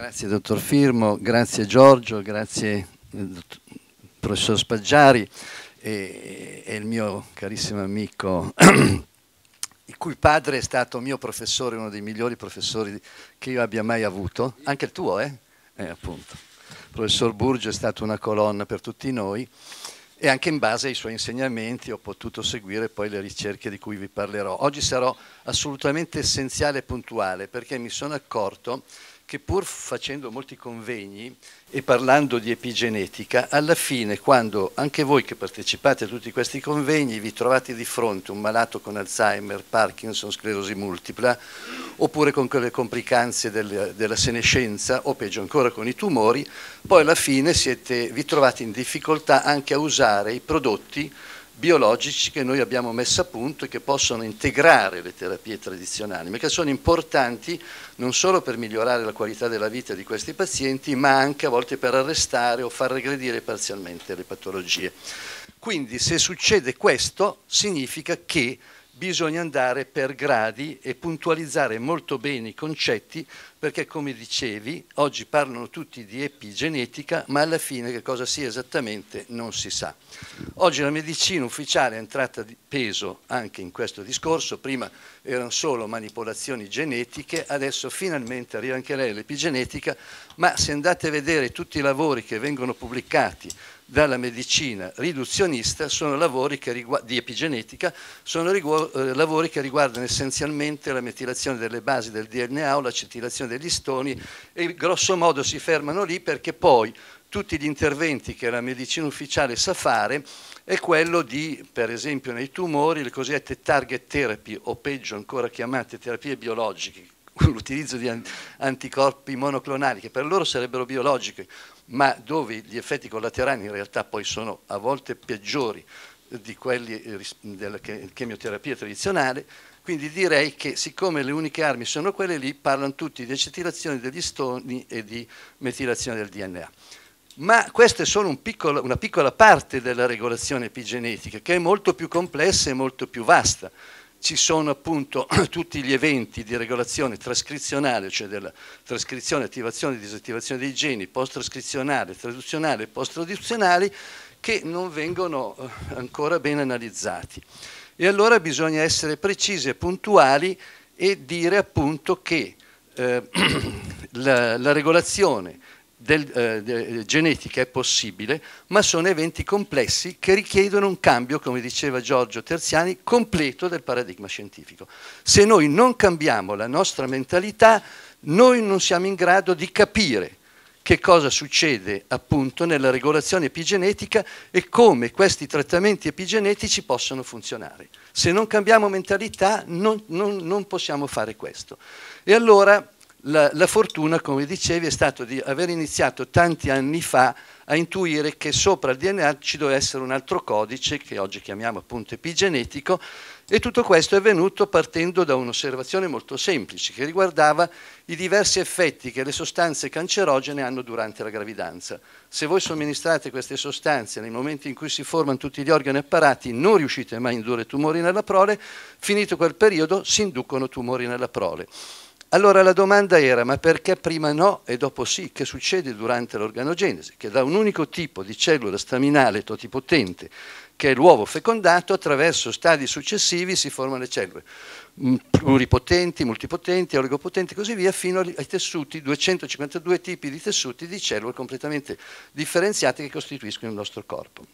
Grazie dottor Firmo, grazie Giorgio, grazie eh, professor Spaggiari e, e il mio carissimo amico il cui padre è stato mio professore, uno dei migliori professori che io abbia mai avuto, anche il tuo, eh? eh appunto. professor Burgio è stato una colonna per tutti noi e anche in base ai suoi insegnamenti ho potuto seguire poi le ricerche di cui vi parlerò. Oggi sarò assolutamente essenziale e puntuale perché mi sono accorto che pur facendo molti convegni e parlando di epigenetica, alla fine quando anche voi che partecipate a tutti questi convegni vi trovate di fronte un malato con Alzheimer, Parkinson, sclerosi multipla, oppure con quelle complicanze del, della senescenza o peggio ancora con i tumori, poi alla fine siete, vi trovate in difficoltà anche a usare i prodotti biologici che noi abbiamo messo a punto e che possono integrare le terapie tradizionali, ma che sono importanti non solo per migliorare la qualità della vita di questi pazienti, ma anche a volte per arrestare o far regredire parzialmente le patologie. Quindi se succede questo significa che bisogna andare per gradi e puntualizzare molto bene i concetti perché come dicevi, oggi parlano tutti di epigenetica, ma alla fine che cosa sia esattamente non si sa. Oggi la medicina ufficiale è entrata di peso anche in questo discorso, prima erano solo manipolazioni genetiche, adesso finalmente arriva anche lei l'epigenetica, ma se andate a vedere tutti i lavori che vengono pubblicati dalla medicina riduzionista sono lavori che di epigenetica sono eh, lavori che riguardano essenzialmente la metilazione delle basi del DNA o la l'acetilazione degli stoni e grosso modo si fermano lì perché poi tutti gli interventi che la medicina ufficiale sa fare è quello di, per esempio nei tumori, le cosiddette target therapy o peggio ancora chiamate terapie biologiche, l'utilizzo di anticorpi monoclonali che per loro sarebbero biologiche, ma dove gli effetti collaterali in realtà poi sono a volte peggiori di quelli eh, della chemioterapia tradizionale, quindi direi che siccome le uniche armi sono quelle lì, parlano tutti di acetilazione degli stoni e di metilazione del DNA. Ma questa è solo un piccolo, una piccola parte della regolazione epigenetica, che è molto più complessa e molto più vasta ci sono appunto tutti gli eventi di regolazione trascrizionale, cioè della trascrizione, attivazione e disattivazione dei geni, post-trascrizionale, traduzionale e post-traduzionali, che non vengono eh, ancora ben analizzati. E allora bisogna essere precisi e puntuali e dire appunto che eh, la, la, regolazione del, eh, de, genetica è possibile, ma sono eventi complessi che richiedono un cambio, come diceva Giorgio Terziani, completo del paradigma scientifico. Se noi non cambiamo la nostra mentalità, noi non siamo in grado di capire che cosa succede appunto nella regolazione epigenetica e come questi trattamenti epigenetici possono funzionare. Se non cambiamo mentalità non, non, non possiamo fare questo. E allora la, la, fortuna, come dicevi, è stata di aver iniziato tanti anni fa a intuire che sopra il DNA ci doveva essere un altro codice, che oggi chiamiamo appunto epigenetico, e tutto questo è avvenuto partendo da un'osservazione molto semplice che riguardava i diversi effetti che le sostanze cancerogene hanno durante la gravidanza. Se voi somministrate queste sostanze nei momenti in cui si formano tutti gli organi apparati, non riuscite mai a indurre tumori nella prole, finito quel periodo si inducono tumori nella prole. Allora la domanda era, ma perché prima no e dopo sì? Che succede durante l'organogenesi? Che da un unico tipo di cellula staminale totipotente, che è l'uovo fecondato, attraverso stadi successivi si formano le cellule mm, pluripotenti, multipotenti, oligopotenti e così via, fino ai tessuti, 252 tipi di tessuti di cellule completamente differenziate che costituiscono il nostro corpo.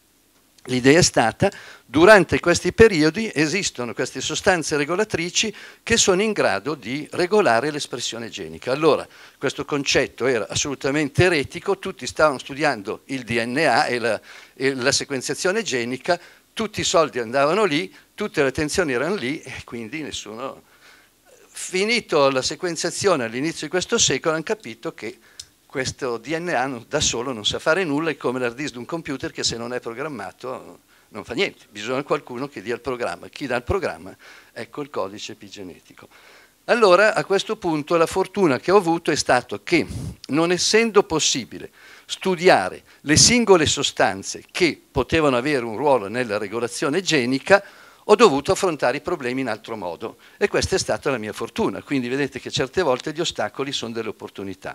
L'idea è stata, durante questi periodi esistono queste sostanze regolatrici che sono in grado di regolare l'espressione genica. Allora, questo concetto era assolutamente eretico, tutti stavano studiando il DNA e la, e la sequenziazione genica, tutti i soldi andavano lì, tutte le attenzioni erano lì e quindi nessuno... Finito la sequenziazione all'inizio di questo secolo hanno capito che questo DNA da solo non sa fare nulla, è come l'hard disk di un computer che se non è programmato non fa niente, bisogna qualcuno che dia il programma, chi dà il programma? Ecco il codice epigenetico. Allora a questo punto la fortuna che ho avuto è stata che non essendo possibile studiare le singole sostanze che potevano avere un ruolo nella regolazione genica, ho dovuto affrontare i problemi in altro modo e questa è stata la mia fortuna, quindi vedete che certe volte gli ostacoli sono delle opportunità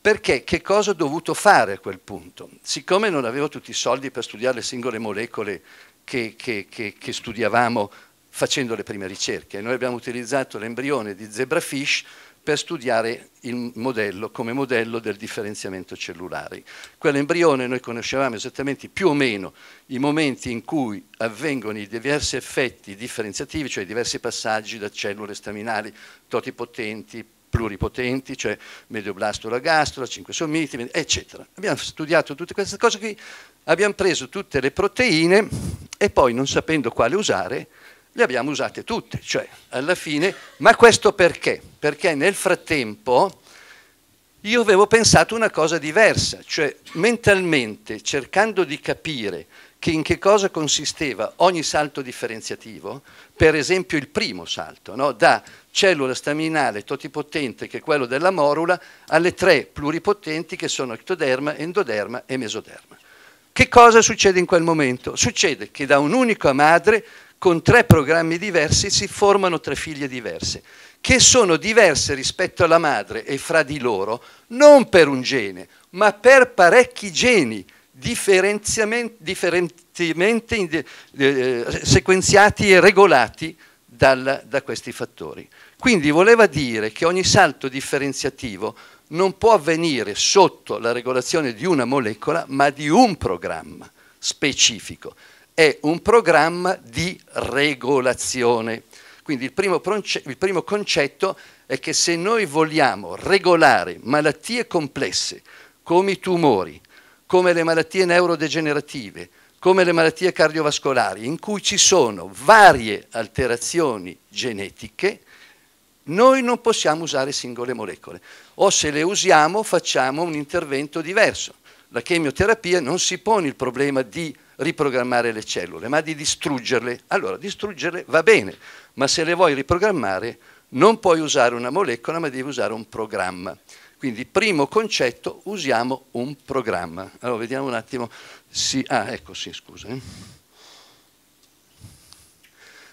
perché che cosa ho dovuto fare a quel punto? Siccome non avevo tutti i soldi per studiare le singole molecole che, che, che, che studiavamo facendo le prime ricerche, noi abbiamo utilizzato l'embrione di zebrafish per studiare il modello come modello del differenziamento cellulare. Quell'embrione noi conoscevamo esattamente più o meno i momenti in cui avvengono i diversi effetti differenziativi, cioè i diversi passaggi da cellule staminali totipotenti, pluripotenti, cioè Medioblastora gastrola, 5 sommiti, eccetera. Abbiamo studiato tutte queste cose qui, abbiamo preso tutte le proteine e poi non sapendo quale usare, le abbiamo usate tutte, cioè alla fine, ma questo perché? Perché nel frattempo io avevo pensato una cosa diversa, cioè mentalmente cercando di capire che in che cosa consisteva ogni salto differenziativo, per esempio il primo salto, no? da cellula staminale totipotente che è quello della morula alle tre pluripotenti che sono ectoderma, endoderma e mesoderma. Che cosa succede in quel momento? Succede che da un'unica madre con tre programmi diversi si formano tre figlie diverse, che sono diverse rispetto alla madre e fra di loro, non per un gene, ma per parecchi geni differentemente eh, sequenziati e regolati dal, da questi fattori. Quindi voleva dire che ogni salto differenziativo non può avvenire sotto la regolazione di una molecola, ma di un programma specifico. È un programma di regolazione. Quindi il primo, il primo concetto è che se noi vogliamo regolare malattie complesse come i tumori, come le malattie neurodegenerative, come le malattie cardiovascolari, in cui ci sono varie alterazioni genetiche, noi non possiamo usare singole molecole o se le usiamo facciamo un intervento diverso. La chemioterapia non si pone il problema di riprogrammare le cellule, ma di distruggerle. Allora, distruggerle va bene, ma se le vuoi riprogrammare non puoi usare una molecola, ma devi usare un programma. Quindi, primo concetto, usiamo un programma. Allora, vediamo un attimo. Sì, ah, ecco, sì, scusa. Eh.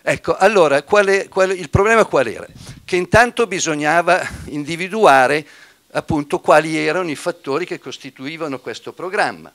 Ecco, allora, qual è, qual è, il problema qual era? Che intanto bisognava individuare appunto quali erano i fattori che costituivano questo programma.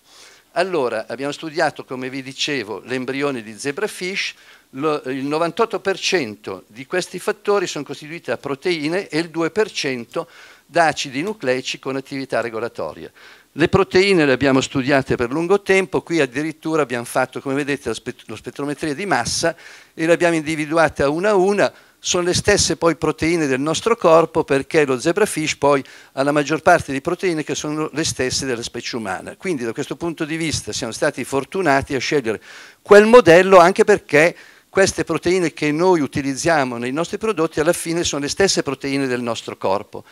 Allora, abbiamo studiato, come vi dicevo, l'embrione di zebrafish, lo, il 98% di questi fattori sono costituiti da proteine e il 2% da acidi nucleici con attività regolatoria. Le proteine le abbiamo studiate per lungo tempo, qui addirittura abbiamo fatto, come vedete, la spettrometria di massa e le abbiamo individuate a una a una, sono le stesse poi proteine del nostro corpo perché lo zebrafish poi ha la maggior parte di proteine che sono le stesse della specie umana. Quindi da questo punto di vista siamo stati fortunati a scegliere quel modello anche perché queste proteine che noi utilizziamo nei nostri prodotti alla fine sono le stesse proteine del nostro corpo.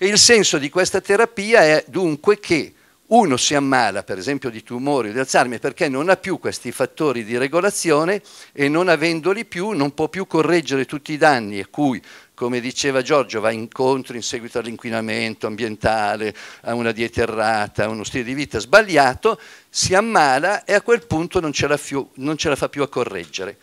E il senso di questa terapia è dunque che uno si ammala, per esempio, di tumori o di alzarmi perché non ha più questi fattori di regolazione e non avendoli più non può più correggere tutti i danni a cui, come diceva Giorgio, va incontro in seguito all'inquinamento ambientale, a una dieta errata, a uno stile di vita sbagliato, si ammala e a quel punto non ce la, non ce la fa più a correggere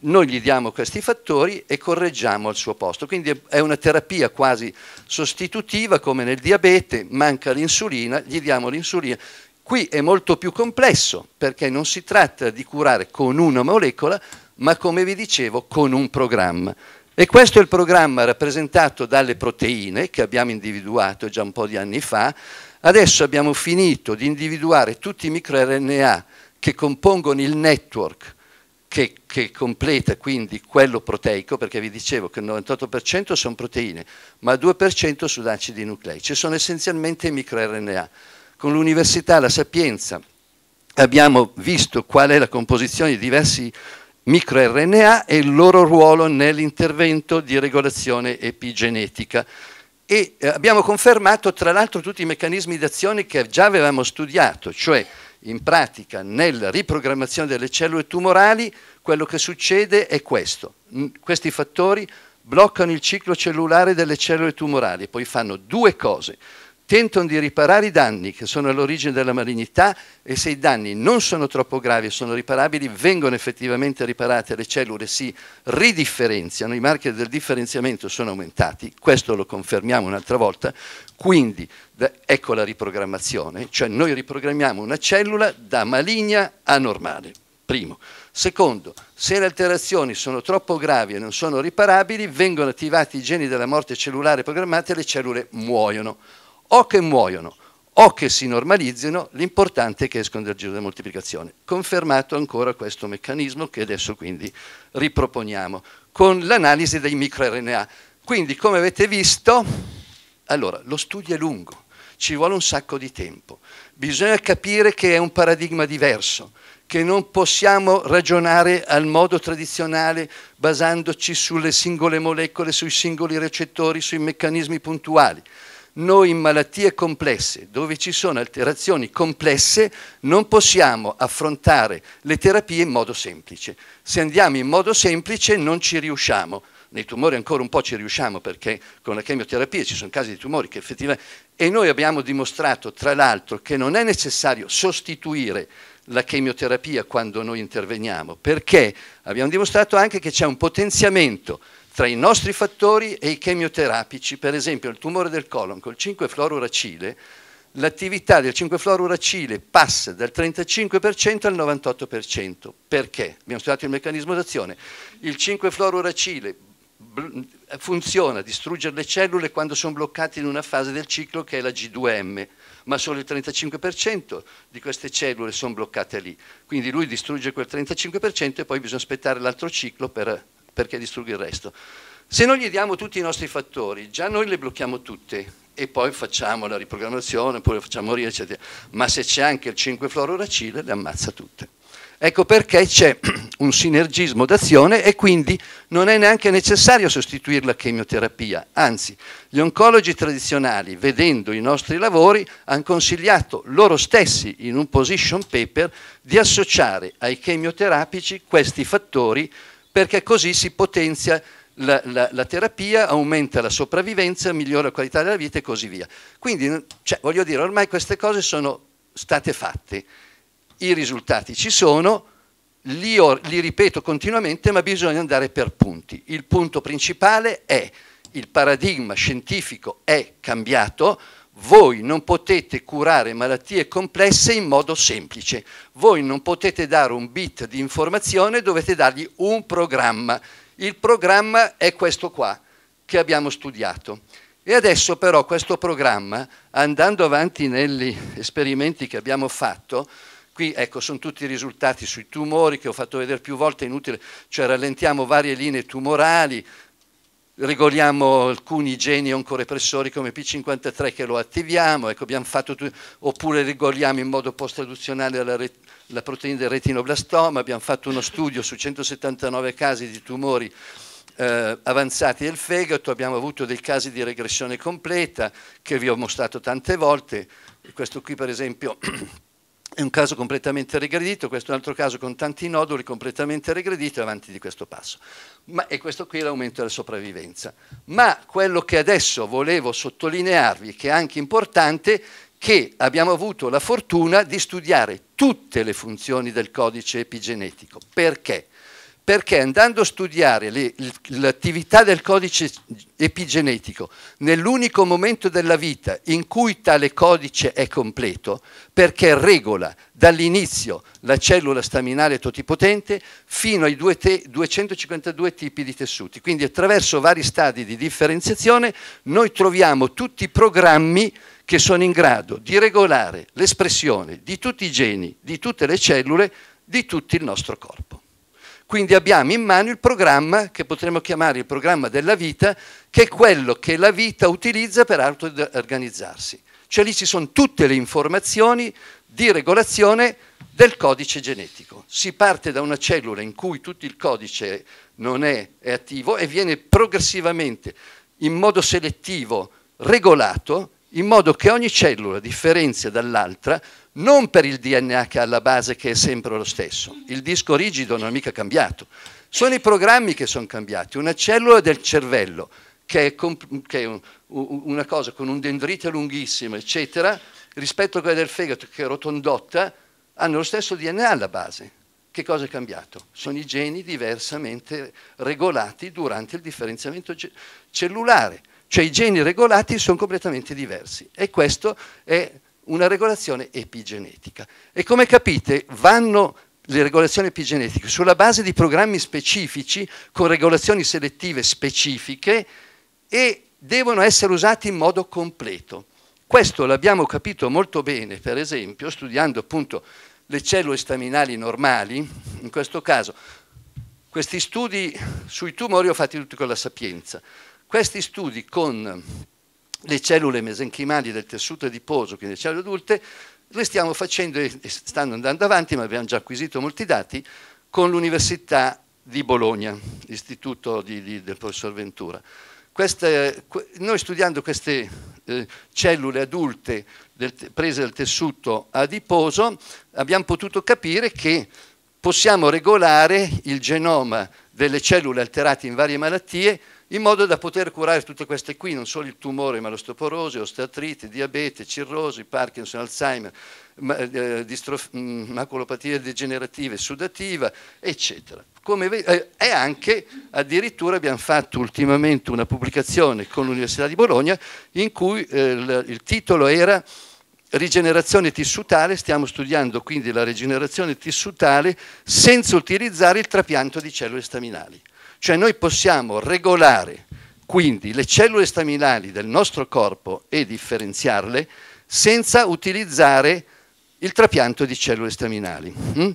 noi gli diamo questi fattori e correggiamo al suo posto. Quindi è una terapia quasi sostitutiva come nel diabete, manca l'insulina, gli diamo l'insulina. Qui è molto più complesso perché non si tratta di curare con una molecola, ma come vi dicevo con un programma. E questo è il programma rappresentato dalle proteine che abbiamo individuato già un po' di anni fa. Adesso abbiamo finito di individuare tutti i microRNA che compongono il network che, che, completa quindi quello proteico, perché vi dicevo che il 98% sono proteine, ma il 2% sono acidi nucleici, sono essenzialmente microRNA. Con l'Università La Sapienza abbiamo visto qual è la composizione di diversi microRNA e il loro ruolo nell'intervento di regolazione epigenetica. E eh, abbiamo confermato tra l'altro tutti i meccanismi d'azione che già avevamo studiato, cioè in pratica nella riprogrammazione delle cellule tumorali quello che succede è questo. Questi fattori bloccano il ciclo cellulare delle cellule tumorali poi fanno due cose tentano di riparare i danni che sono all'origine della malignità e se i danni non sono troppo gravi e sono riparabili, vengono effettivamente riparate, le cellule si ridifferenziano, i marchi del differenziamento sono aumentati, questo lo confermiamo un'altra volta, quindi ecco la riprogrammazione, cioè noi riprogrammiamo una cellula da maligna a normale, primo. Secondo, se le alterazioni sono troppo gravi e non sono riparabili, vengono attivati i geni della morte cellulare programmati e le cellule muoiono o che muoiono o che si normalizzino, l'importante è che escono dal giro della moltiplicazione. Confermato ancora questo meccanismo che adesso quindi riproponiamo con l'analisi dei microRNA. Quindi come avete visto, allora lo studio è lungo, ci vuole un sacco di tempo, bisogna capire che è un paradigma diverso, che non possiamo ragionare al modo tradizionale basandoci sulle singole molecole, sui singoli recettori, sui meccanismi puntuali noi in malattie complesse, dove ci sono alterazioni complesse, non possiamo affrontare le terapie in modo semplice. Se andiamo in modo semplice non ci riusciamo. Nei tumori ancora un po' ci riusciamo perché con la chemioterapia ci sono casi di tumori che effettivamente... E noi abbiamo dimostrato, tra l'altro, che non è necessario sostituire la chemioterapia quando noi interveniamo, perché abbiamo dimostrato anche che c'è un potenziamento tra i nostri fattori e i chemioterapici, per esempio il tumore del colon col 5-fluoruracile, l'attività del 5-fluoruracile passa dal 35% al 98%. Perché? Abbiamo studiato il meccanismo d'azione. Il 5-fluoruracile funziona a distruggere le cellule quando sono bloccate in una fase del ciclo che è la G2M, ma solo il 35% di queste cellule sono bloccate lì. Quindi lui distrugge quel 35% e poi bisogna aspettare l'altro ciclo per perché distrugge il resto. Se noi gli diamo tutti i nostri fattori, già noi le blocchiamo tutte e poi facciamo la riprogrammazione, poi le facciamo morire, eccetera. Ma se c'è anche il 5-fluoruracile, le ammazza tutte. Ecco perché c'è un sinergismo d'azione e quindi non è neanche necessario sostituire la chemioterapia. Anzi, gli oncologi tradizionali, vedendo i nostri lavori, hanno consigliato loro stessi in un position paper di associare ai chemioterapici questi fattori perché così si potenzia la, la, la, terapia, aumenta la sopravvivenza, migliora la qualità della vita e così via. Quindi, cioè, voglio dire, ormai queste cose sono state fatte, i risultati ci sono, li, or, li ripeto continuamente, ma bisogna andare per punti. Il punto principale è il paradigma scientifico è cambiato, voi non potete curare malattie complesse in modo semplice, voi non potete dare un bit di informazione, dovete dargli un programma. Il programma è questo qua che abbiamo studiato. E adesso però questo programma, andando avanti negli esperimenti che abbiamo fatto, qui ecco sono tutti i risultati sui tumori che ho fatto vedere più volte, inutile, cioè rallentiamo varie linee tumorali, Regoliamo alcuni geni oncorepressori come P53 che lo attiviamo, ecco, oppure regoliamo in modo post-traduzionale la, la proteina del retinoblastoma, abbiamo fatto uno studio su 179 casi di tumori eh, avanzati del fegato, abbiamo avuto dei casi di regressione completa che vi ho mostrato tante volte, questo qui per esempio È un caso completamente regredito, questo è un altro caso con tanti noduli completamente regrediti avanti di questo passo. Ma, e questo qui è l'aumento della sopravvivenza. Ma quello che adesso volevo sottolinearvi, che è anche importante, che abbiamo avuto la fortuna di studiare tutte le funzioni del codice epigenetico. Perché? perché andando a studiare l'attività del codice epigenetico nell'unico momento della vita in cui tale codice è completo, perché regola dall'inizio la cellula staminale totipotente fino ai 252 tipi di tessuti. Quindi attraverso vari stadi di differenziazione noi troviamo tutti i programmi che sono in grado di regolare l'espressione di tutti i geni, di tutte le cellule, di tutto il nostro corpo. Quindi abbiamo in mano il programma che potremmo chiamare il programma della vita, che è quello che la vita utilizza per auto-organizzarsi. Cioè lì ci sono tutte le informazioni di regolazione del codice genetico. Si parte da una cellula in cui tutto il codice non è, è attivo e viene progressivamente, in modo selettivo, regolato in modo che ogni cellula differenzia dall'altra non per il DNA che ha alla base che è sempre lo stesso, il disco rigido non è mica cambiato, sono i programmi che sono cambiati, una cellula del cervello che è, che è un, una cosa con un dendrite lunghissimo, eccetera, rispetto a quella del fegato che è rotondotta, hanno lo stesso DNA alla base. Che cosa è cambiato? Sono i geni diversamente regolati durante il differenziamento cellulare. Cioè i geni regolati sono completamente diversi e questo è una regolazione epigenetica. E come capite vanno le regolazioni epigenetiche sulla base di programmi specifici con regolazioni selettive specifiche e devono essere usati in modo completo. Questo l'abbiamo capito molto bene, per esempio, studiando appunto le cellule staminali normali, in questo caso. Questi studi sui tumori ho fatti tutti con la sapienza. Questi studi con le cellule mesenchimali del tessuto adiposo, quindi le cellule adulte, le stiamo facendo e stanno andando avanti, ma abbiamo già acquisito molti dati, con l'Università di Bologna, l'istituto del professor Ventura. Queste, noi studiando queste eh, cellule adulte del, prese dal tessuto adiposo abbiamo potuto capire che possiamo regolare il genoma delle cellule alterate in varie malattie in modo da poter curare tutte queste qui, non solo il tumore, ma l'osteoporosi, osteatrite, diabete, cirrosi, Parkinson, Alzheimer, ma, eh, eh mm, maculopatie degenerative, sudativa, eccetera. Ve- eh, e anche, addirittura abbiamo fatto ultimamente una pubblicazione con l'Università di Bologna in cui eh, il, il titolo era rigenerazione tissutale, stiamo studiando quindi la rigenerazione tissutale senza utilizzare il trapianto di cellule staminali. Cioè noi possiamo regolare quindi le cellule staminali del nostro corpo e differenziarle senza utilizzare il trapianto di cellule staminali. Hm?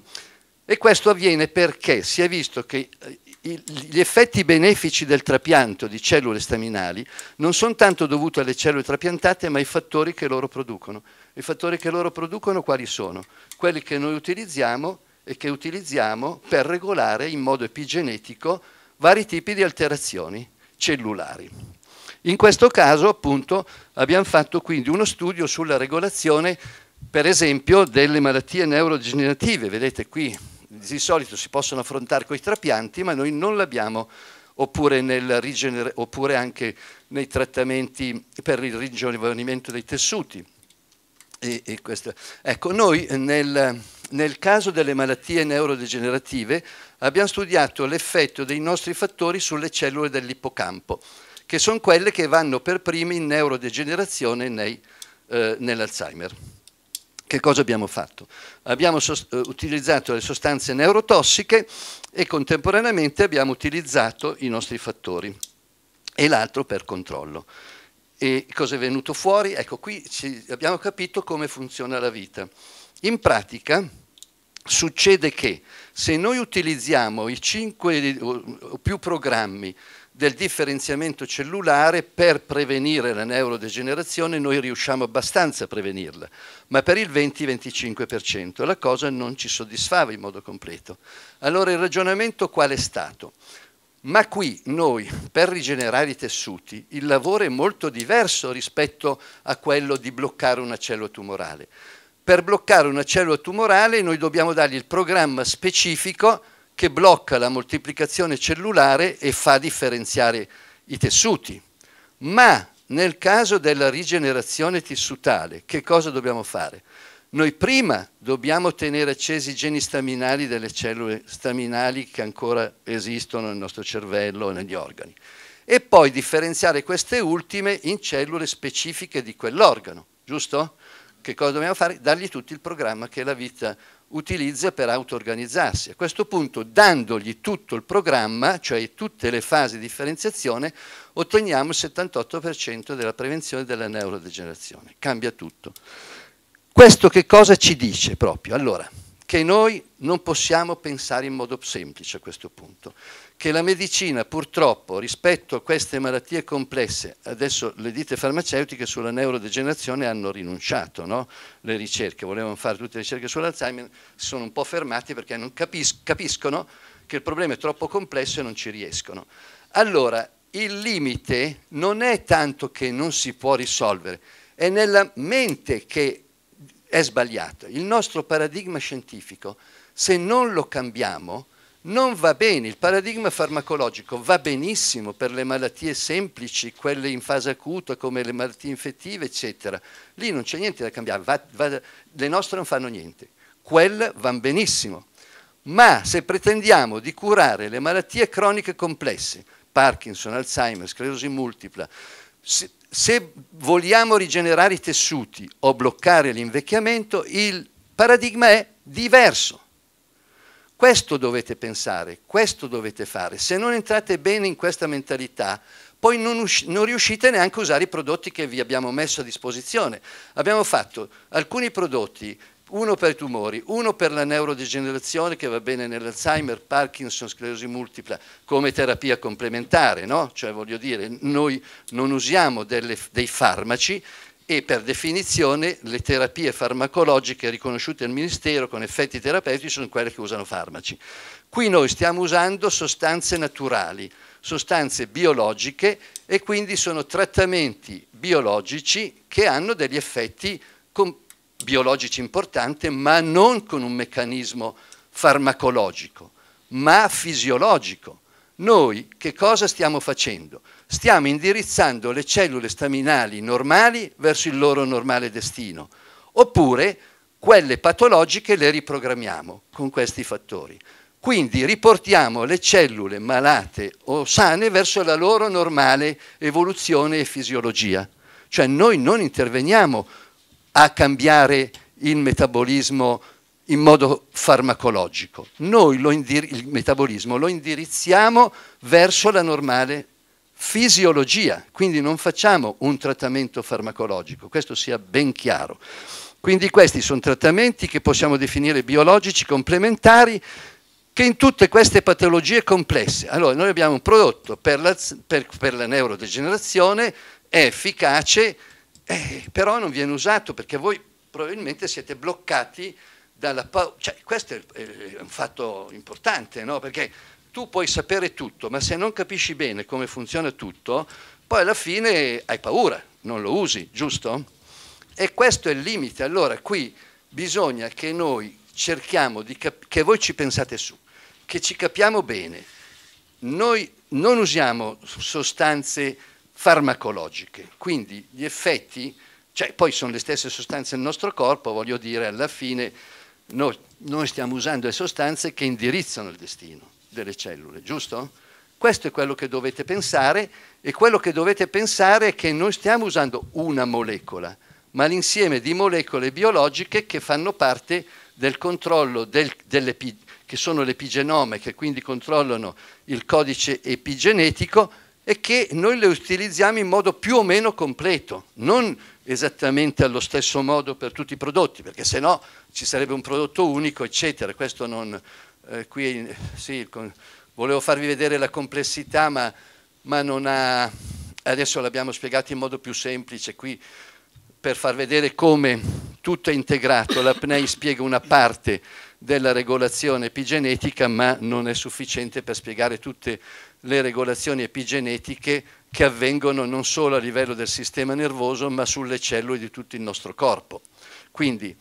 E questo avviene perché si è visto che eh, gli effetti benefici del trapianto di cellule staminali non sono tanto dovuti alle cellule trapiantate, ma ai fattori che loro producono. I fattori che loro producono quali sono? Quelli che noi utilizziamo e che utilizziamo per regolare in modo epigenetico vari tipi di alterazioni cellulari. In questo caso appunto abbiamo fatto quindi uno studio sulla regolazione per esempio delle malattie neurodegenerative, vedete qui di solito si possono affrontare con i trapianti ma noi non l'abbiamo oppure, oppure anche nei trattamenti per il ringiovanimento dei tessuti. E, e ecco, noi nel, nel caso delle malattie neurodegenerative abbiamo studiato l'effetto dei nostri fattori sulle cellule dell'ippocampo, che sono quelle che vanno per primi in neurodegenerazione nei, eh, nell'Alzheimer. Che cosa abbiamo fatto? Abbiamo eh, utilizzato le sostanze neurotossiche e contemporaneamente abbiamo utilizzato i nostri fattori e l'altro per controllo. E cosa è venuto fuori? Ecco, qui abbiamo capito come funziona la vita. In pratica, succede che se noi utilizziamo i cinque o più programmi del differenziamento cellulare per prevenire la neurodegenerazione, noi riusciamo abbastanza a prevenirla, ma per il 20-25% la cosa non ci soddisfava in modo completo. Allora il ragionamento qual è stato? Ma qui noi, per rigenerare i tessuti, il lavoro è molto diverso rispetto a quello di bloccare una cellula tumorale per bloccare una cellula tumorale noi dobbiamo dargli il programma specifico che blocca la moltiplicazione cellulare e fa differenziare i tessuti. Ma nel caso della rigenerazione tissutale, che cosa dobbiamo fare? Noi prima dobbiamo tenere accesi i geni staminali delle cellule staminali che ancora esistono nel nostro cervello e negli organi e poi differenziare queste ultime in cellule specifiche di quell'organo, giusto? che cosa dobbiamo fare? Dargli tutto il programma che la vita utilizza per auto-organizzarsi. A questo punto, dandogli tutto il programma, cioè tutte le fasi di differenziazione, otteniamo il 78% della prevenzione della neurodegenerazione. Cambia tutto. Questo che cosa ci dice proprio? Allora, che noi non possiamo pensare in modo semplice a questo punto, che la medicina purtroppo rispetto a queste malattie complesse, adesso le ditte farmaceutiche sulla neurodegenerazione hanno rinunciato, no? le ricerche, volevano fare tutte le ricerche sull'Alzheimer, si sono un po' fermati perché non capis capiscono che il problema è troppo complesso e non ci riescono. Allora, il limite non è tanto che non si può risolvere, è nella mente che è sbagliata. Il nostro paradigma scientifico, se non lo cambiamo, non va bene. Il paradigma farmacologico va benissimo per le malattie semplici, quelle in fase acuta come le malattie infettive, eccetera. Lì non c'è niente da cambiare, va, va, le nostre non fanno niente. Quelle vanno benissimo. Ma se pretendiamo di curare le malattie croniche complesse, Parkinson, Alzheimer, sclerosi multipla, se vogliamo rigenerare i tessuti o bloccare l'invecchiamento, il paradigma è diverso. Questo dovete pensare, questo dovete fare. Se non entrate bene in questa mentalità, poi non, non, riuscite neanche a usare i prodotti che vi abbiamo messo a disposizione. Abbiamo fatto alcuni prodotti uno per i tumori, uno per la neurodegenerazione che va bene nell'Alzheimer, Parkinson, sclerosi multipla, come terapia complementare, no? Cioè voglio dire, noi non usiamo delle, dei farmaci e per definizione le terapie farmacologiche riconosciute dal Ministero con effetti terapeutici sono quelle che usano farmaci. Qui noi stiamo usando sostanze naturali, sostanze biologiche e quindi sono trattamenti biologici che hanno degli effetti complementari biologici importante, ma non con un meccanismo farmacologico, ma fisiologico. Noi che cosa stiamo facendo? Stiamo indirizzando le cellule staminali normali verso il loro normale destino, oppure quelle patologiche le riprogrammiamo con questi fattori. Quindi riportiamo le cellule malate o sane verso la loro normale evoluzione e fisiologia. Cioè noi non interveniamo a cambiare il metabolismo in modo farmacologico. Noi il metabolismo lo indirizziamo verso la normale fisiologia, quindi non facciamo un trattamento farmacologico, questo sia ben chiaro. Quindi questi sono trattamenti che possiamo definire biologici complementari che in tutte queste patologie complesse. Allora noi abbiamo un prodotto per la, per, per la neurodegenerazione, è efficace, eh, però non viene usato perché voi probabilmente siete bloccati dalla paura. Cioè, questo è, un fatto importante, no? perché tu puoi sapere tutto, ma se non capisci bene come funziona tutto, poi alla fine hai paura, non lo usi, giusto? E questo è il limite. Allora qui bisogna che noi cerchiamo di capire, che voi ci pensate su, che ci capiamo bene. Noi non usiamo sostanze farmacologiche. Quindi gli effetti, cioè poi sono le stesse sostanze nel nostro corpo, voglio dire alla fine noi, noi stiamo usando le sostanze che indirizzano il destino delle cellule, giusto? Questo è quello che dovete pensare e quello che dovete pensare è che noi stiamo usando una molecola, ma l'insieme di molecole biologiche che fanno parte del controllo del, delle, che sono l'epigenome, che quindi controllano il codice epigenetico è che noi le utilizziamo in modo più o meno completo, non esattamente allo stesso modo per tutti i prodotti, perché se no ci sarebbe un prodotto unico, eccetera. Questo non... Eh, qui, sì, con, volevo farvi vedere la complessità, ma, ma non ha... Adesso l'abbiamo spiegato in modo più semplice qui per far vedere come tutto è integrato. L'apnei spiega una parte della regolazione epigenetica, ma non è sufficiente per spiegare tutte le le regolazioni epigenetiche che avvengono non solo a livello del sistema nervoso ma sulle cellule di tutto il nostro corpo. Quindi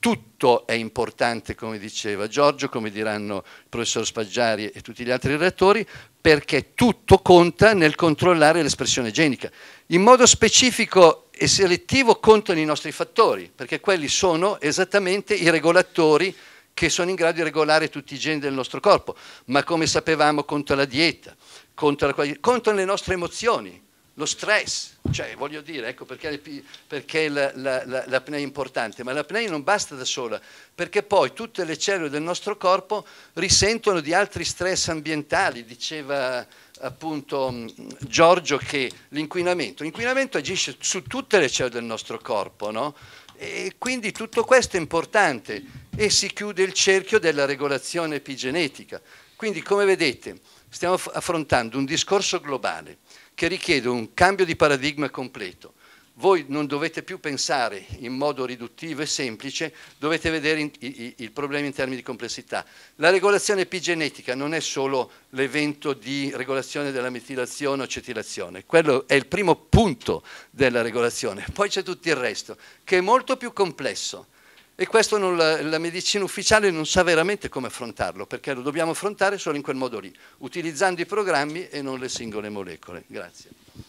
tutto è importante, come diceva Giorgio, come diranno il professor Spaggiari e tutti gli altri relatori, perché tutto conta nel controllare l'espressione genica. In modo specifico e selettivo contano i nostri fattori, perché quelli sono esattamente i regolatori che sono in grado di regolare tutti i geni del nostro corpo, ma come sapevamo conta la dieta, contro, contro le nostre emozioni, lo stress. Cioè, voglio dire, ecco perché, perché l'apnea è importante, ma l'apnea non basta da sola, perché poi tutte le cellule del nostro corpo risentono di altri stress ambientali, diceva appunto mm, Giorgio che l'inquinamento, l'inquinamento agisce su tutte le cellule del nostro corpo, no? E quindi tutto questo è importante e si chiude il cerchio della regolazione epigenetica. Quindi come vedete, Stiamo affrontando un discorso globale che richiede un cambio di paradigma completo. Voi non dovete più pensare in modo riduttivo e semplice, dovete vedere i, il problema in termini di complessità. La regolazione epigenetica non è solo l'evento di regolazione della metilazione o acetilazione, quello è il primo punto della regolazione, poi c'è tutto il resto, che è molto più complesso e questo non, la, la, medicina ufficiale non sa veramente come affrontarlo, perché lo dobbiamo affrontare solo in quel modo lì, utilizzando i programmi e non le singole molecole. Grazie.